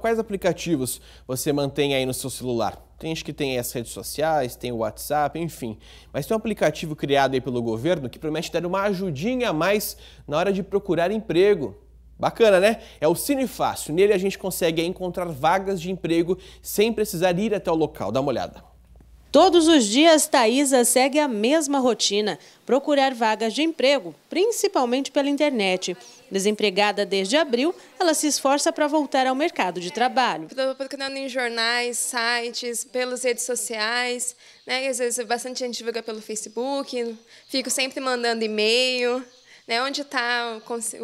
Quais aplicativos você mantém aí no seu celular? Tem gente que tem as redes sociais, tem o WhatsApp, enfim. Mas tem um aplicativo criado aí pelo governo que promete dar uma ajudinha a mais na hora de procurar emprego. Bacana, né? É o Cinefácil. Nele a gente consegue encontrar vagas de emprego sem precisar ir até o local. Dá uma olhada. Todos os dias, Thaisa segue a mesma rotina, procurar vagas de emprego, principalmente pela internet. Desempregada desde abril, ela se esforça para voltar ao mercado de trabalho. Estou procurando em jornais, sites, pelas redes sociais, né? às vezes bastante gente divulga pelo Facebook, fico sempre mandando e-mail né, onde está,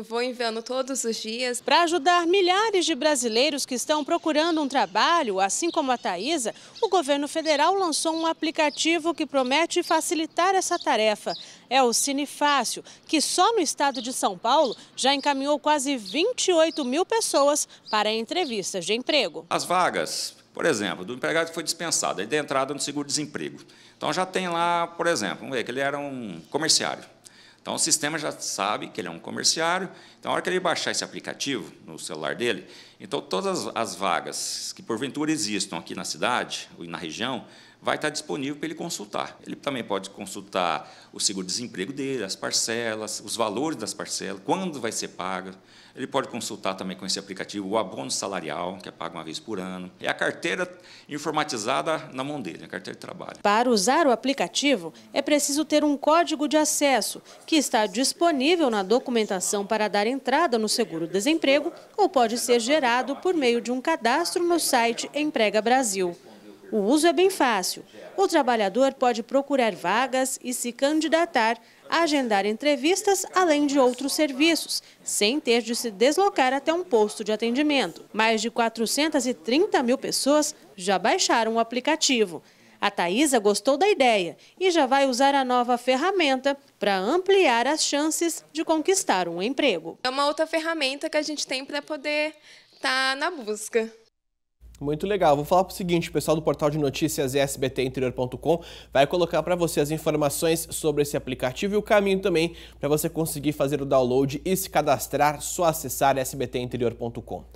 vou enviando todos os dias. Para ajudar milhares de brasileiros que estão procurando um trabalho, assim como a Thaisa, o governo federal lançou um aplicativo que promete facilitar essa tarefa. É o Cinefácil, que só no estado de São Paulo já encaminhou quase 28 mil pessoas para entrevistas de emprego. As vagas por exemplo, do empregado que foi dispensado, e de entrada no seguro-desemprego. Então já tem lá, por exemplo, vamos ver, que ele era um comerciário. Então, o sistema já sabe que ele é um comerciário. Então, a hora que ele baixar esse aplicativo no celular dele, então todas as vagas que porventura existam aqui na cidade ou na região vai estar disponível para ele consultar. Ele também pode consultar o seguro-desemprego dele, as parcelas, os valores das parcelas, quando vai ser paga. Ele pode consultar também com esse aplicativo o abono salarial, que é pago uma vez por ano. É a carteira informatizada na mão dele, a carteira de trabalho. Para usar o aplicativo, é preciso ter um código de acesso, que está disponível na documentação para dar entrada no seguro-desemprego ou pode ser gerado por meio de um cadastro no site Emprega Brasil. O uso é bem fácil. O trabalhador pode procurar vagas e se candidatar, agendar entrevistas, além de outros serviços, sem ter de se deslocar até um posto de atendimento. Mais de 430 mil pessoas já baixaram o aplicativo. A Thaisa gostou da ideia e já vai usar a nova ferramenta para ampliar as chances de conquistar um emprego. É uma outra ferramenta que a gente tem para poder estar tá na busca. Muito legal. Vou falar para o seguinte, o pessoal do portal de notícias é sbtinterior.com vai colocar para você as informações sobre esse aplicativo e o caminho também para você conseguir fazer o download e se cadastrar, só acessar sbtinterior.com.